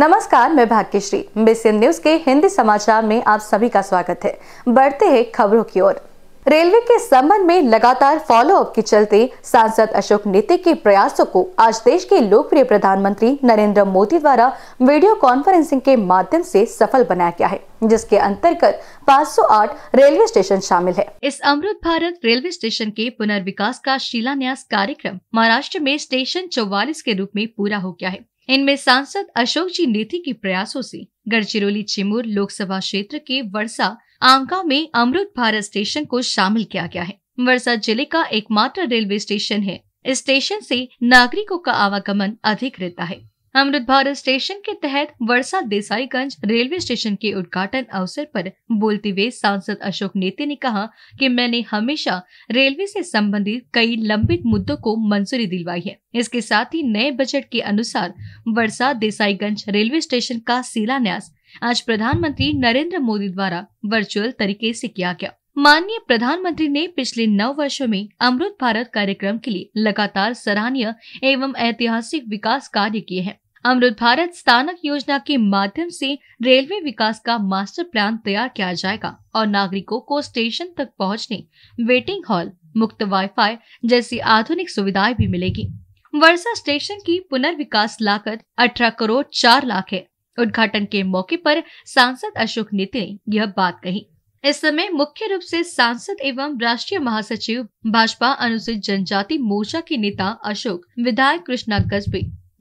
नमस्कार मैं Bhagyashree basin news के हिंदी समाचार में आप सभी का स्वागत है बढ़ते हैं खबरों की ओर रेलवे के संबंध में लगातार फॉलोअप के चलते सांसद अशोक नेते के प्रयासों को आज देश के लोकप्रिय प्रधानमंत्री नरेंद्र मोदी द्वारा वीडियो कॉन्फ्रेंसिंग के माध्यम से सफल बनाया गया है जिसके अंतर्गत 508 रेलवे स्टेशन शामिल है इस अमृत भारत रेलवे स्टेशन के पुनर्विकास का शिलान्यास कार्यक्रम महाराष्ट्र में स्टेशन चौवालीस के रूप में पूरा हो गया है इनमें सांसद अशोक जी नेथी के प्रयासों से गढ़चिरौली चिमूर लोकसभा क्षेत्र के वर्षा आंका में अमृत भारत स्टेशन को शामिल किया गया है वर्षा जिले का एकमात्र रेलवे स्टेशन है इस स्टेशन से नागरिकों का आवागमन अधिक रहता है अमृत भारत स्टेशन के तहत वर्षा देसाईगंज रेलवे स्टेशन के उद्घाटन अवसर पर बोलते हुए सांसद अशोक नेते ने कहा कि मैंने हमेशा रेलवे से संबंधित कई लंबित मुद्दों को मंजूरी दिलवाई है इसके साथ ही नए बजट के अनुसार वर्षा देसाईगंज रेलवे स्टेशन का शिलान्यास आज प्रधानमंत्री नरेंद्र मोदी द्वारा वर्चुअल तरीके से किया गया माननीय प्रधानमंत्री ने पिछले नौ वर्षों में अमृत भारत कार्यक्रम के लिए लगातार सराहनीय एवं ऐतिहासिक विकास कार्य किए हैं अमृत भारत स्थानक योजना के माध्यम से रेलवे विकास का मास्टर प्लान तैयार किया जाएगा और नागरिकों को स्टेशन तक पहुंचने, वेटिंग हॉल मुक्त वाईफाई जैसी आधुनिक सुविधाएं भी मिलेगी वर्षा स्टेशन की पुनर्विकास लागत अठारह करोड़ चार लाख है उद्घाटन के मौके पर सांसद अशोक नीति ने यह बात कही इस समय मुख्य रूप से सांसद एवं राष्ट्रीय महासचिव भाजपा अनुसूचित जनजाति मोर्चा के नेता अशोक विधायक कृष्णा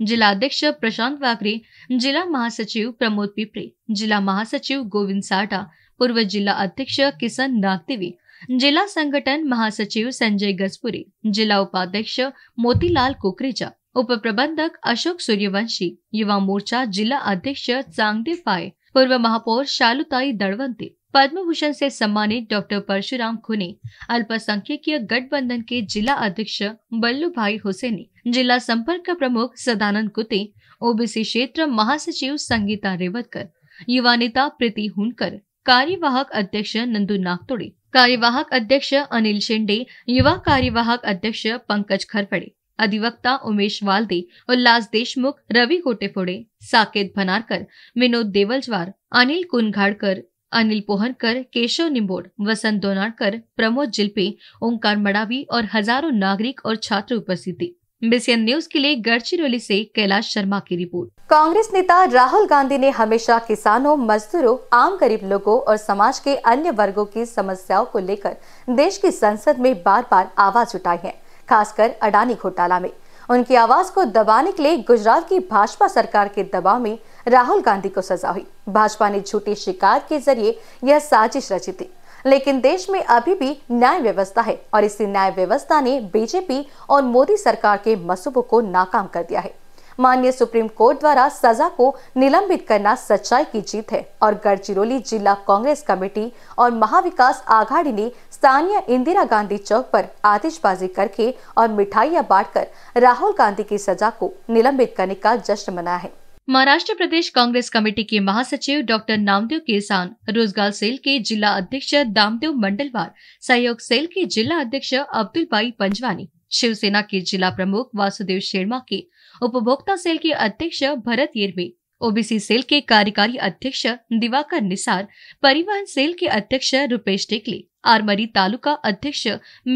जिला अध्यक्ष प्रशांत वाकरे जिला महासचिव प्रमोद पिपरे जिला महासचिव गोविंद साटा पूर्व जिला अध्यक्ष किशन नागदेवी जिला संगठन महासचिव संजय गजपुरी जिला उपाध्यक्ष मोतीलाल कोकरेजा उप प्रबंधक अशोक सूर्यवंशी युवा मोर्चा जिला अध्यक्ष चांगदेव पाए पूर्व महापौर शालुताई दड़वंते पद्म भूषण से सम्मानित डॉक्टर परशुराम खुने अल्पसंख्यकीय गठबंधन के जिला अध्यक्ष बल्लू भाई हुसैनी जिला संपर्क प्रमुख सदानंद कुते ओबीसी क्षेत्र महासचिव संगीता रेवतकर युवा नेता प्रीति हुनकर कार्यवाहक अध्यक्ष नंदू नागतोड़े कार्यवाहक अध्यक्ष अनिल शिंडे युवा कार्यवाहक अध्यक्ष पंकज खरपड़े अधिवक्ता उमेश वाल्दे उल्लास देशमुख रवि गोटेफोड़े साकेत भनारकर विनोद देवलजवार अनिल कुनघाडकर अनिल पोहनकर केशव निम्बोड वसंत दोनाडकर प्रमोद जिल्पे ओंकार मड़ावी और हजारों नागरिक और छात्र उपस्थित थे बीसीएन न्यूज के लिए गढ़चिरौली से कैलाश शर्मा की रिपोर्ट कांग्रेस नेता राहुल गांधी ने हमेशा किसानों मजदूरों आम गरीब लोगों और समाज के अन्य वर्गों की समस्याओं को लेकर देश की संसद में बार बार आवाज उठाई है खासकर अडानी घोटाला में उनकी आवाज को दबाने के लिए गुजरात की भाजपा सरकार के दबाव में राहुल गांधी को सजा हुई भाजपा ने झूठी शिकायत के जरिए यह साजिश रची थी लेकिन देश में अभी भी न्याय व्यवस्था है और इसी न्याय व्यवस्था ने बीजेपी और मोदी सरकार के मसूबों को नाकाम कर दिया है माननीय सुप्रीम कोर्ट द्वारा सजा को निलंबित करना सच्चाई की जीत है और गढ़चिरौली जिला कांग्रेस कमेटी और महाविकास आघाड़ी ने स्थानीय इंदिरा गांधी चौक पर आतिशबाजी करके और मिठाइयां बांटकर राहुल गांधी की सजा को निलंबित करने का जश्न मनाया है महाराष्ट्र प्रदेश कांग्रेस कमेटी के महासचिव डॉक्टर नामदेव केसान रोजगार सेल के जिला अध्यक्ष दामदेव मंडलवार सहयोग सेल के जिला अध्यक्ष अब्दुल बाई पंजवानी शिवसेना के जिला प्रमुख वासुदेव शर्मा के उपभोक्ता सेल के अध्यक्ष भरत येरमे ओबीसी सेल के कार्यकारी अध्यक्ष दिवाकर निसार परिवहन सेल के अध्यक्ष रुपेश टेकली आरमरी तालुका अध्यक्ष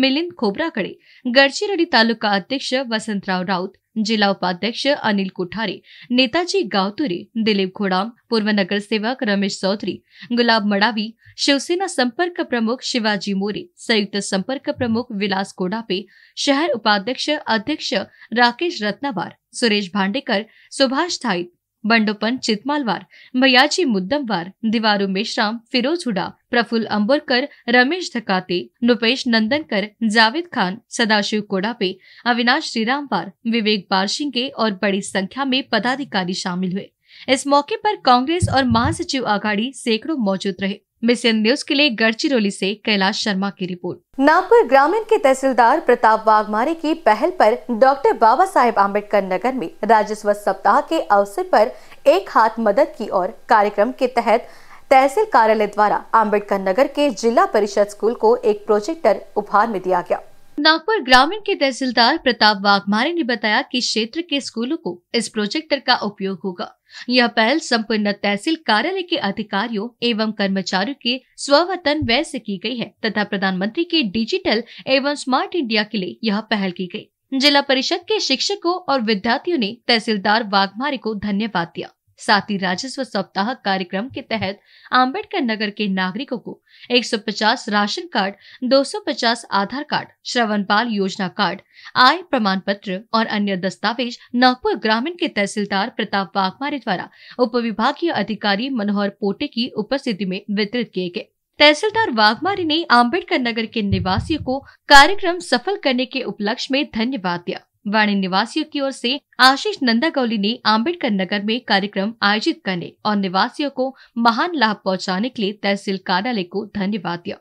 मिलिंद कड़े गढ़चिरडी तालुका अध्यक्ष वसंतराव राउत जिला उपाध्यक्ष अनिल कोठारे नेताजी गावतुरी दिलीप घोड़ाम पूर्व नगर सेवक रमेश चौधरी गुलाब मड़ावी शिवसेना संपर्क प्रमुख शिवाजी मोरे संयुक्त संपर्क प्रमुख विलास कोडापे शहर उपाध्यक्ष अध्यक्ष राकेश रत्नावार सुरेश भांडेकर सुभाष थाईत बंडोपन चितमालवार भैयाजी मुद्दमवार दिवारू मेश्राम फिरोज हुडा प्रफुल अंबोरकर रमेश धकाते नुपेश नंदनकर जावेद खान सदाशिव कोडापे अविनाश श्रीरामवार विवेक बारशिंगे और बड़ी संख्या में पदाधिकारी शामिल हुए इस मौके पर कांग्रेस और महासचिव आघाड़ी सैकड़ों मौजूद रहे मिस इन न्यूज के लिए गढ़चिरौली से कैलाश शर्मा की रिपोर्ट नागपुर ग्रामीण के तहसीलदार प्रताप वाघमारे की पहल पर डॉक्टर बाबा साहेब आम्बेडकर नगर में राजस्व सप्ताह के अवसर पर एक हाथ मदद की और कार्यक्रम के तहत तहसील कार्यालय द्वारा आम्बेडकर नगर के जिला परिषद स्कूल को एक प्रोजेक्टर उपहार में दिया गया नागपुर ग्रामीण के तहसीलदार प्रताप वाघमारे ने बताया कि क्षेत्र के स्कूलों को इस प्रोजेक्टर का उपयोग होगा यह पहल संपूर्ण तहसील कार्यालय के अधिकारियों एवं कर्मचारियों के स्ववतन व्यय से की गई है तथा प्रधानमंत्री के डिजिटल एवं स्मार्ट इंडिया के लिए यह पहल की गई। जिला परिषद के शिक्षकों और विद्यार्थियों ने तहसीलदार वाघमारे को धन्यवाद दिया साथ ही राजस्व सप्ताह कार्यक्रम के तहत आम्बेडकर नगर के नागरिकों को 150 ration card 250 Aadhaar card Shravanpal योजना कार्ड आय प्रमाण पत्र और अन्य दस्तावेज नागपुर ग्रामीण के तहसीलदार प्रताप वाघमारे द्वारा उप विभागीय अधिकारी मनोहर पोटे की उपस्थिति में वितरित किए गए तहसीलदार वाघमारे ने आम्बेडकर नगर के निवासियों को कार्यक्रम सफल करने के उपलक्ष्य में धन्यवाद दिया वाणी निवासियों की ओर से आशीष नंदा गौली ने आम्बेडकर नगर में कार्यक्रम आयोजित करने और निवासियों को महान लाभ पहुंचाने के लिए तहसील कार्यालय को धन्यवाद दिया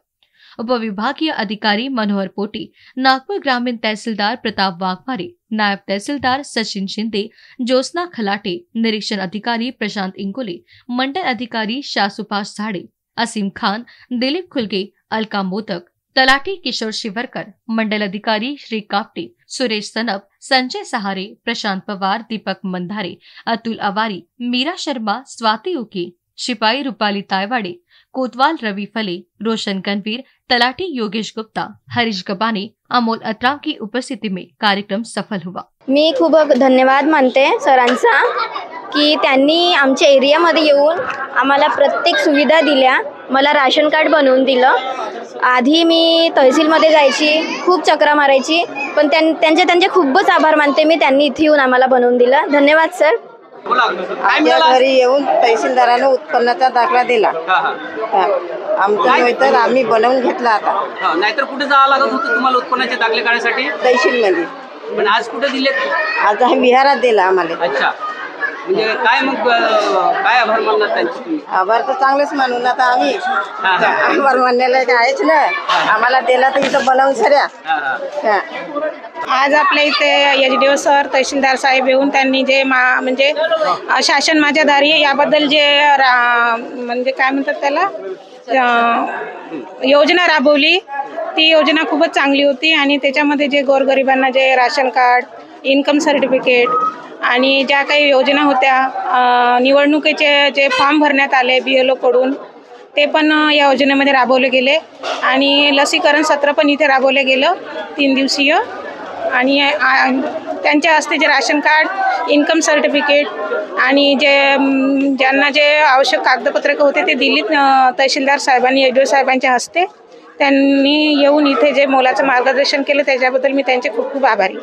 उप विभागीय अधिकारी मनोहर पोटी नागपुर ग्रामीण तहसीलदार प्रताप वाघमारी नायब तहसीलदार सचिन शिंदे ज्योत्ना खलाटे निरीक्षण अधिकारी प्रशांत इंगोले मंडल अधिकारी शासुपाश झाड़े असीम खान दिलीप खुलगे अलका मोदक तलाटी किशोर शिवरकर मंडल अधिकारी श्री कापटे सुरेश सनप संजय सहारे प्रशांत पवार दीपक मंधारे अतुल अवारी मीरा शर्मा स्वाति उके शिपाई रूपाली तायवाड़े कोतवाल रवि फले रोशन कनवीर तलाटी योगेश गुप्ता हरीश गबाने अमोल अत्राव की उपस्थिति में कार्यक्रम सफल हुआ मी खूब धन्यवाद मानते सर की त्यांनी आमच्या एरियामध्ये येऊन आम्हाला प्रत्येक सुविधा दिल्या मला राशन कार्ड बनवून दिलं आधी मी तहसीलमध्ये जायची खूप चक्रा मारायची पण त्यांचे त्यांचे खूपच आभार मानते मी त्यांनी इथे येऊन आम्हाला बनवून दिलं धन्यवाद सर आमच्या घरी येऊन तहसीलदारानं उत्पन्नाचा दाखला दिला आमच्या तर आम्ही बनवून घेतला आता नाहीतर कुठे जावं लागत होतं तुम्हाला उत्पन्नाचे दाखले काढण्यासाठी तहसीलमध्ये पण आज कुठे दिले आज हा विहारात दिला आम्हाला अच्छा म्हणजे काय मग काय आभार मानणार आभार तर चांगलेच मानून आता आम्ही आभार मानण्याला आहेच ना आम्हाला दिला तर इथं बनवून सऱ्या आज आपल्या इथे एच डी ओ सर तहसीलदार साहेब येऊन त्यांनी जे मा म्हणजे शासन माझ्या दारी याबद्दल जे रा म्हणजे काय म्हणतात त्याला योजना राबवली ती योजना खूपच चांगली होती आणि त्याच्यामध्ये जे गोरगरिबांना जे राशन कार्ड इन्कम सर्टिफिकेट आणि ज्या काही योजना होत्या निवडणुकीचे जे फॉर्म भरण्यात आले बी एल ओकडून ते पण या योजनेमध्ये राबवले गेले आणि लसीकरण सत्र पण इथे राबवलं गेलं तीन दिवसीय आणि त्यांच्या हस्ते जे राशन कार्ड इन्कम सर्टिफिकेट आणि जे ज्यांना जे आवश्यक कागदपत्रकं होते ते दिल्लीत तहसीलदार साहेबांनी एच साहेबांच्या हस्ते त्यांनी येऊन इथे जे मोलाचं मार्गदर्शन केलं त्याच्याबद्दल मी त्यांचे खूप खूप आभारी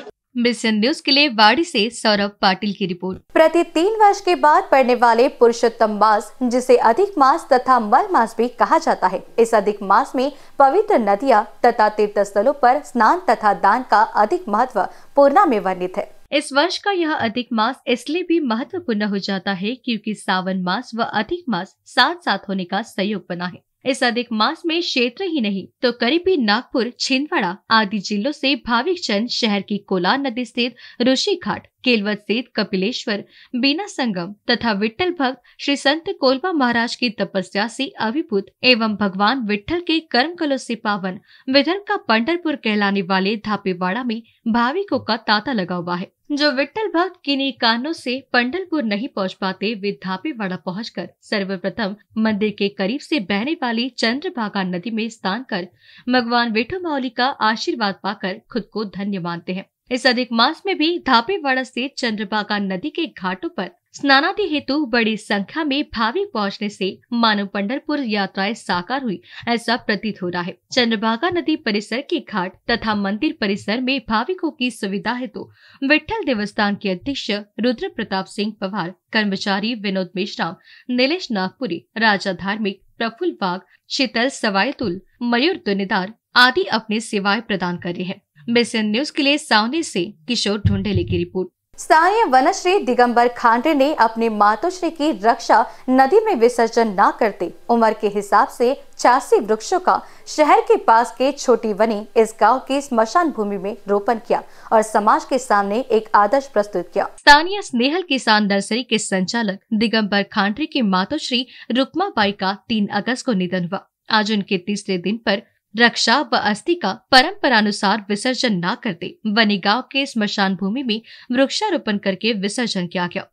मिशन न्यूज के लिए वाड़ी से सौरभ पाटिल की रिपोर्ट प्रति तीन वर्ष के बाद पड़ने वाले पुरुषोत्तम मास जिसे अधिक मास तथा मल मास भी कहा जाता है इस अधिक मास में पवित्र नदियां तथा तीर्थ स्थलों पर स्नान तथा दान का अधिक महत्व पूर्णा में वर्णित है इस वर्ष का यह अधिक मास इसलिए भी महत्वपूर्ण हो जाता है क्योंकि सावन मास व अधिक मास साथ साथ होने का सहयोग बना है इस अधिक मास में क्षेत्र ही नहीं तो करीबी नागपुर छिंदवाड़ा आदि जिलों से भाविक जन शहर की कोलार नदी स्थित ऋषि घाट केलवत स्थित कपिलेश्वर बीना संगम तथा विट्ठल भक्त श्री संत कोलबा महाराज की तपस्या से अभिभूत एवं भगवान विट्ठल के कर्म कलों से पावन विदर्भ का पंडरपुर कहलाने वाले धापेवाड़ा में भाविकों का तांता लगा हुआ है जो विट्ठल भक्त किन्हीं कारणों से पंडलपुर नहीं पहुंच पाते वे धापेवाड़ा पहुँच सर्वप्रथम मंदिर के करीब से बहने वाली चंद्रभागा नदी में स्नान कर भगवान विठो माउली का आशीर्वाद पाकर खुद को धन्य मानते हैं इस अधिक मास में भी धापेवाड़ा से चंद्रभागा नदी के घाटों पर स्नानादि हेतु बड़ी संख्या में भावी पहुंचने से मानव पंडरपुर यात्राएं साकार हुई ऐसा प्रतीत हो रहा है चंद्रभागा नदी परिसर के घाट तथा मंदिर परिसर में भाविकों की सुविधा हेतु विठल देवस्थान के अध्यक्ष रुद्र प्रताप सिंह पवार कर्मचारी विनोद मिश्रा नीलेष नागपुरी राजा धार्मिक प्रफुल्ल बाग शीतल सवायतुल मयूर दुनिदार आदि अपनी सेवाएं प्रदान कर रहे हैं मिशन न्यूज के लिए सावनी से किशोर ढूंढेले की रिपोर्ट स्थानीय वनश्री दिगंबर खांडे ने अपने मातोश्री की रक्षा नदी में विसर्जन न करते उम्र के हिसाब से छियासी वृक्षों का शहर के पास के छोटी वनी इस गांव की स्मशान भूमि में रोपण किया और समाज के सामने एक आदर्श प्रस्तुत किया स्थानीय स्नेहल किसान नर्सरी के संचालक दिगंबर खांडे की मातोश्री रुकमा बाई का तीन अगस्त को निधन हुआ आज उनके तीसरे दिन आरोप रक्षा व अस्थि का परम्परानुसार विसर्जन न करते गाँव के स्मशान भूमि में वृक्षारोपण करके विसर्जन किया गया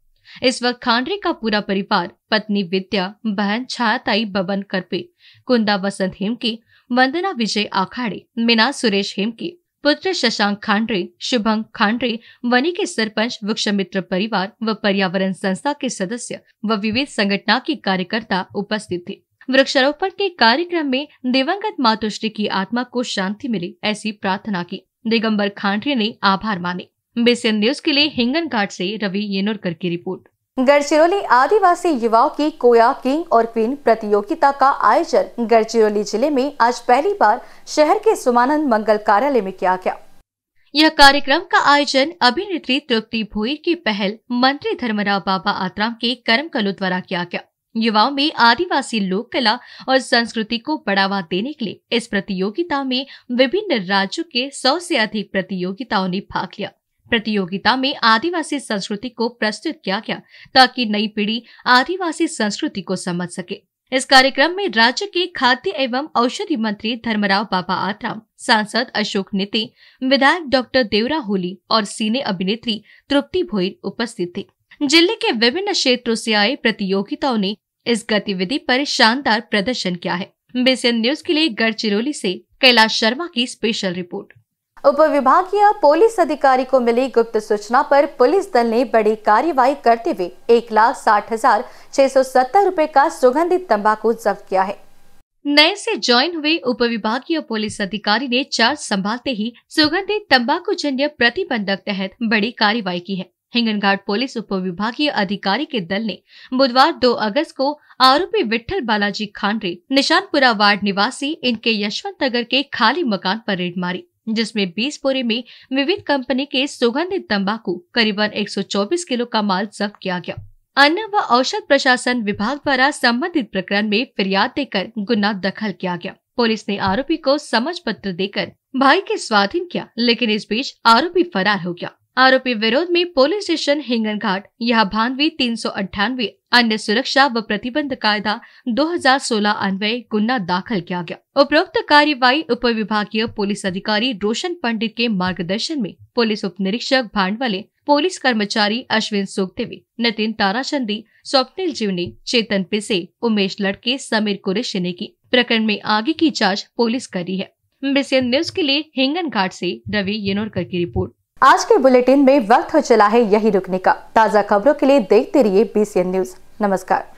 इस वक्त खांडरे का पूरा परिवार पत्नी विद्या बहन छायाताई बबन करपे कुंदा वसंत हेमके वंदना विजय आखाड़े मीना सुरेश हेमके पुत्र शशांक खांडरे शुभम खांडरे वनी के सरपंच वृक्ष मित्र परिवार व पर्यावरण संस्था के सदस्य व विविध संगठना के कार्यकर्ता उपस्थित थे वृक्षारोपण के कार्यक्रम में दिवंगत मातुश्री की आत्मा को शांति मिले ऐसी प्रार्थना की दिगंबर खांडरे ने आभार माने बेसियन न्यूज के लिए हिंगन घाट ऐसी रवि येनोरकर की रिपोर्ट गढ़चिरौली आदिवासी युवाओं की कोया किंग और क्वीन प्रतियोगिता का आयोजन गढ़चिरौली जिले में आज पहली बार शहर के सुमानंद मंगल कार्यालय में किया गया यह कार्यक्रम का आयोजन अभिनेत्री तृप्ति भोईर की पहल मंत्री धर्मराव बाबा आतराम के कर्म कलो द्वारा किया गया युवाओं में आदिवासी लोक कला और संस्कृति को बढ़ावा देने के लिए इस प्रतियोगिता में विभिन्न राज्यों के सौ से अधिक प्रतियोगिताओं ने भाग लिया प्रतियोगिता में आदिवासी संस्कृति को प्रस्तुत किया गया ताकि नई पीढ़ी आदिवासी संस्कृति को समझ सके इस कार्यक्रम में राज्य के खाद्य एवं औषधि मंत्री धर्मराव बाबा आतराम सांसद अशोक निति विधायक डॉक्टर देवरा होली और सीने अभिनेत्री तृप्ति भोईर उपस्थित थे जिले के विभिन्न क्षेत्रों से आए प्रतियोगिताओं ने इस गतिविधि पर शानदार प्रदर्शन किया है बेसियन न्यूज के लिए गढ़चिरौली से कैलाश शर्मा की स्पेशल रिपोर्ट उप विभागीय पुलिस अधिकारी को मिली गुप्त सूचना पर पुलिस दल ने बड़ी कार्यवाही करते हुए एक लाख साठ हजार छह सौ सत्तर रूपए का सुगंधित तंबाकू जब्त किया है नए से ज्वाइन हुए उप विभागीय पुलिस अधिकारी ने चार्ज संभालते ही सुगंधित तंबाकू जन्य प्रतिबंधक तहत बड़ी कार्यवाही की है हिंगनघाट पुलिस उप विभागीय अधिकारी के दल ने बुधवार 2 अगस्त को आरोपी विठल बालाजी खांडरे निशानपुरा वार्ड निवासी इनके यशवंत नगर के खाली मकान पर रेड मारी जिसमें 20 बोरे में विविध कंपनी के सुगंधित तंबाकू करीबन 124 किलो का माल जब्त किया गया अन्न व औषध प्रशासन विभाग द्वारा संबंधित प्रकरण में फिरियाद देकर गुना दखल किया गया पुलिस ने आरोपी को समझ पत्र देकर भाई के स्वाधीन किया लेकिन इस बीच आरोपी फरार हो गया आरोपी विरोध में पुलिस स्टेशन हिंगन घाट यहाँ भानवी तीन सौ अट्ठानवे अन्य सुरक्षा व प्रतिबंध कायदा 2016 अन्वय गुन्ना दाखिल किया गया उपरोक्त कार्यवाही उप विभागीय पुलिस अधिकारी रोशन पंडित के मार्गदर्शन में पुलिस उप निरीक्षक भांडवाले पुलिस कर्मचारी अश्विन सोगदेवी नितिन ताराचंदी स्वप्निल जीवनी चेतन पिसे उमेश लड़के समीर कुरेश ने की प्रकरण में आगे की जाँच पुलिस करी है बिसेन न्यूज के लिए हिंगन घाट ऐसी रवि येनोरकर की रिपोर्ट आज के बुलेटिन में वक्त हो चला है यही रुकने का ताज़ा खबरों के लिए देखते रहिए बीसीएन न्यूज नमस्कार